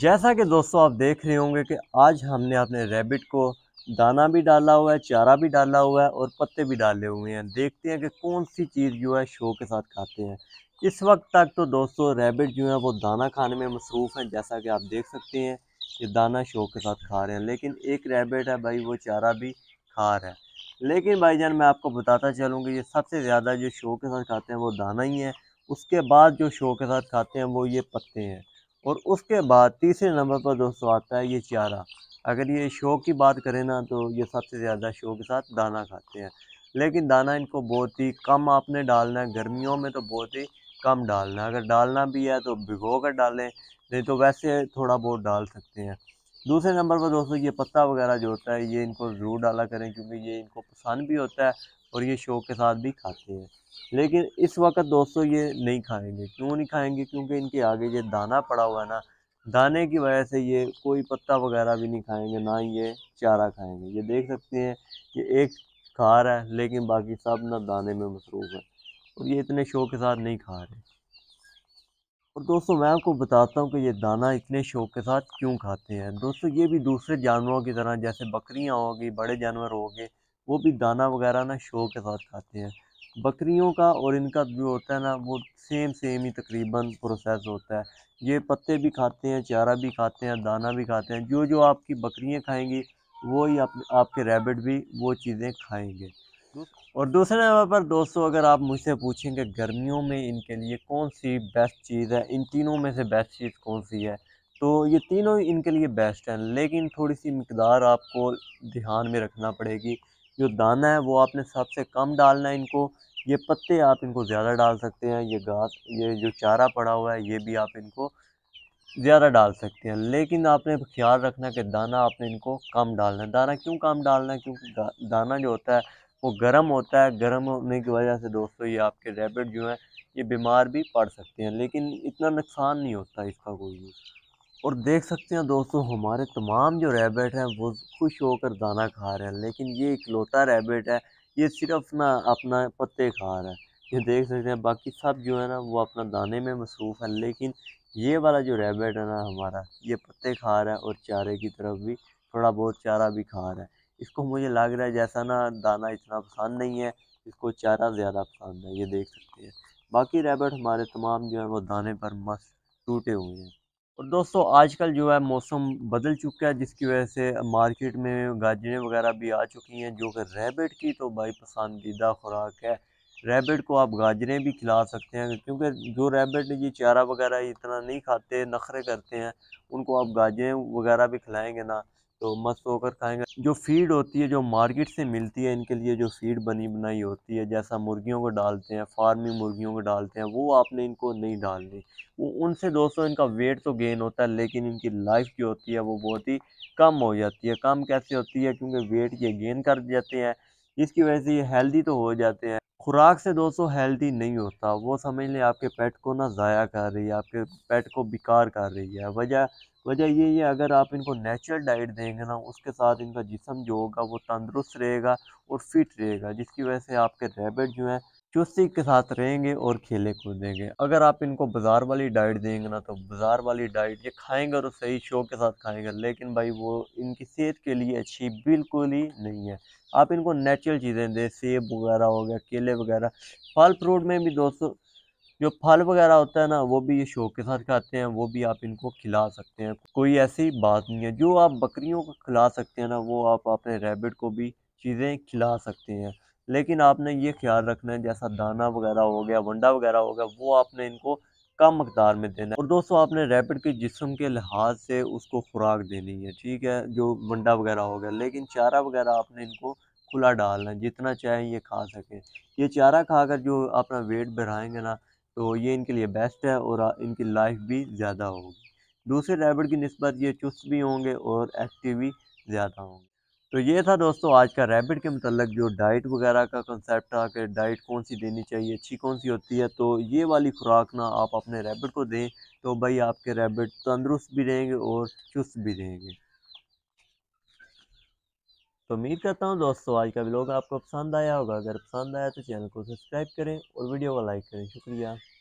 जैसा कि दोस्तों आप देख रहे होंगे कि आज हमने अपने रैबिट को दाना भी डाला हुआ है चारा भी डाला हुआ है और पत्ते भी डाले हुए हैं देखते हैं कि कौन सी चीज़ जो है शो के साथ खाते हैं इस वक्त तक तो दोस्तों रैबिट जो है वो दाना खाने में मसरूफ़ हैं जैसा कि आप देख सकते हैं कि दाना शो के साथ खा रहे हैं लेकिन एक रैबिट है भाई वो चारा भी खा रहा है लेकिन जान मैं आपको बताता चलूँ कि ये सबसे ज़्यादा जो शो के साथ खाते हैं वो दाना ही है उसके बाद जो शो के साथ खाते हैं वो ये पत्ते हैं और उसके बाद तीसरे नंबर पर दोस्तों आता है ये चारा अगर ये शो की बात करें ना तो ये सबसे ज़्यादा शो के साथ दाना खाते हैं लेकिन दाना इनको बहुत ही कम आपने डालना है गर्मियों में तो बहुत ही कम डालना है अगर डालना भी है तो भिगो कर डालें नहीं तो वैसे थोड़ा बहुत डाल सकते हैं दूसरे नंबर पर दोस्तों ये पत्ता वगैरह जो होता है ये इनको ज़रूर डाला करें क्योंकि ये इनको पसंद भी होता है और ये शौक़ के साथ भी खाते हैं लेकिन इस वक्त दोस्तों ये नहीं खाएंगे क्यों नहीं खाएंगे क्योंकि इनके आगे ये दाना पड़ा हुआ है ना दाने की वजह से ये कोई पत्ता वगैरह भी नहीं खाएंगे ना ही ये चारा खाएंगे ये देख सकते हैं कि एक खा रहा है लेकिन बाकी सब ना दाने में मसरूफ़ है और ये इतने शौक के साथ नहीं खा रहे और दोस्तों मैं आपको बताता हूँ कि ये दाना इतने शौक के साथ क्यों खाते हैं दोस्तों ये भी दूसरे जानवरों की तरह जैसे बकरियाँ होगी बड़े जानवर हो गए वो भी दाना वगैरह ना शो के साथ खाते हैं बकरियों का और इनका जो होता है ना वो सेम सेम ही तकरीबन प्रोसेस होता है ये पत्ते भी खाते हैं चारा भी खाते हैं दाना भी खाते हैं जो जो आपकी बकरियाँ खाएंगी वो ही आप, आपके रैबिट भी वो चीज़ें खाएंगे और दूसरे नंबर पर दोस्तों अगर आप मुझसे पूछेंगे गर्मियों में इनके लिए कौन सी बेस्ट चीज़ है इन तीनों में से बेस्ट चीज़ कौन सी है तो ये तीनों इनके लिए बेस्ट हैं लेकिन थोड़ी सी मकदार आपको ध्यान में रखना पड़ेगी जो दाना है वो आपने सबसे कम डालना है इनको ये पत्ते आप इनको ज़्यादा डाल सकते हैं ये घास ये जो चारा पड़ा हुआ है ये भी आप इनको ज़्यादा डाल सकते हैं लेकिन आपने ख्याल रखना कि दाना आपने इनको कम डालना है दाना क्यों कम डालना है क्योंकि दाना जो होता है वो गर्म होता है गर्म होने की वजह से दोस्तों ये आपके रेबिड जो हैं ये बीमार भी पड़ सकते हैं लेकिन इतना नुकसान नहीं होता इसका कोई भी और देख सकते हैं दोस्तों हमारे तमाम जो रैबिट हैं वो खुश होकर दाना खा रहे हैं लेकिन ये इकलौता रैबिट है ये सिर्फ ना अपना पत्ते खा रहा है ये देख सकते हैं बाकी सब जो है ना वो अपना दाने में मसरूफ़ है लेकिन ये वाला जो रैबिट है ना हमारा ये पत्ते खा रहा है और चारे की तरफ भी थोड़ा बहुत चारा भी खा रहा है इसको मुझे लग रहा है जैसा ना दाना इतना पसंद नहीं है इसको चारा ज़्यादा पसंद है ये देख सकते हैं बाकी रैबिट हमारे तमाम जो है वो दाने पर मस्त टूटे हुए हैं और दोस्तों आजकल जो है मौसम बदल चुका है जिसकी वजह से मार्केट में गाजरें वगैरह भी आ चुकी हैं जो कि रैबिट की तो भाई पसंदीदा खुराक है रैबिट को आप गाजरें भी खिला सकते हैं क्योंकि जो रैबिट ये चारा वगैरह इतना नहीं खाते नखरे करते हैं उनको आप गाजरें वगैरह भी खिलाएंगे ना तो मस्त होकर खाएंगे जो फीड होती है जो मार्केट से मिलती है इनके लिए जो फीड बनी बनाई होती है जैसा मुर्गियों को डालते हैं फार्मिंग मुर्गियों को डालते हैं वो आपने इनको नहीं डालनी वो उनसे दोस्तों इनका वेट तो गेन होता है लेकिन इनकी लाइफ जो होती है वो बहुत ही कम हो जाती है कम कैसे होती है क्योंकि वेट ये गेन कर जाते हैं इसकी वजह से ये हेल्दी तो हो जाते हैं खुराक से दोस्तों हेल्दी नहीं होता वो समझ लें आपके पेट को ना ज़ाया कर रही है आपके पेट को बेकार कर रही है वजह वजह ये है अगर आप इनको नेचुरल डाइट देंगे ना उसके साथ इनका जिसम जो होगा वो तंदुरुस्त रहेगा और फिट रहेगा जिसकी वजह से आपके रेबिट जो हैं चुस्ती के साथ रहेंगे और खेले कूदेंगे अगर आप इनको बाज़ार वाली डाइट देंगे ना तो बाज़ार वाली डाइट ये खाएंगे और सही शौक के साथ खाएंगे लेकिन भाई वो इनकी सेहत के लिए अच्छी बिल्कुल ही नहीं है आप इनको नेचुरल चीज़ें दें सेब वगैरह हो गया केले वगैरह फल फ्रूट में भी दोस्तों जो फल वगैरह होता है ना वो भी ये शौक के साथ खाते हैं वो भी आप इनको खिला सकते हैं कोई ऐसी बात नहीं है जो आप बकरियों को खिला सकते हैं ना वो आप अपने रैबिट को भी चीज़ें खिला सकते हैं लेकिन आपने ये ख्याल रखना है जैसा दाना वगैरह हो गया वंडा वगैरह हो गया वो आपने इनको कम मकदार में देना है और दोस्तों आपने रैपिड के जिसम के लिहाज से उसको खुराक देनी है ठीक है जो वंडा वगैरह हो गया लेकिन चारा वगैरह आपने इनको खुला डालना है जितना चाहे ये खा सकें ये चारा खाकर जो अपना वेट बढ़ाएंगे ना तो ये इनके लिए बेस्ट है और इनकी लाइफ भी ज़्यादा होगी दूसरे रैबिट की नस्बत ये चुस्त भी होंगे और एक्टिव भी ज़्यादा होंगे तो ये था दोस्तों आज का रैबिट के मतलब जो डाइट वगैरह का कंसेप्ट था कि डाइट कौन सी देनी चाहिए अच्छी कौन सी होती है तो ये वाली खुराक ना आप अपने रैबिट को दें तो भाई आपके रैबिट तंदुरुस्त भी रहेंगे और चुस्त भी रहेंगे तो उम्मीद करता हूँ दोस्तों आज का ब्लॉग आपको पसंद आया होगा अगर पसंद आया तो चैनल को सब्सक्राइब करें और वीडियो को लाइक करें शुक्रिया